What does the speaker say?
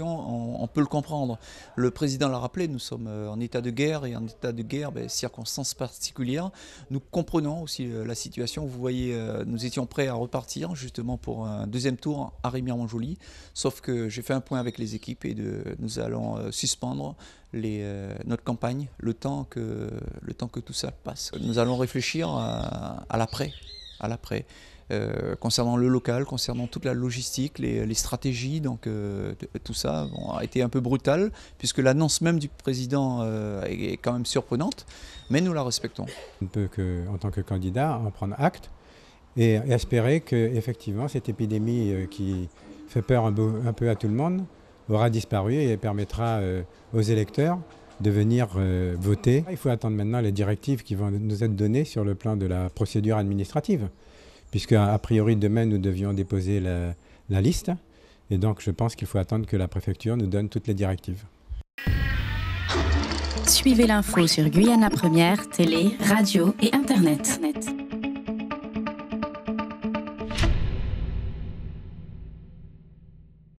on, peut le comprendre. Le président l'a rappelé, nous sommes euh, en état de guerre et en état de guerre, ben, circonstances particulières. Nous comprenons aussi euh, la situation. Vous voyez, euh, nous étions prêts à repartir justement pour un deuxième tour à rémy montjoly sauf que j'ai fait un point avec les équipes et nous allons suspendre notre campagne le temps, que, tout ça passe. Nous allons réfléchir à l'après, à l'après. Euh, concernant le local, concernant toute la logistique, les, stratégies, donc euh, tout ça a été un peu brutal, puisque l'annonce même du président euh, est, quand même surprenante, mais nous la respectons. On ne peut que, en tant que candidat, en prendre acte et espérer que effectivement cette épidémie qui fait peur un peu, à tout le monde aura disparu et permettra aux électeurs de venir voter. Il faut attendre maintenant les directives qui vont nous être données sur le plan de la procédure administrative puisque a priori demain nous devions déposer la, liste. Et donc je pense qu'il faut attendre que la préfecture nous donne toutes les directives. Suivez l'info sur Guyana Première, télé, radio et Internet.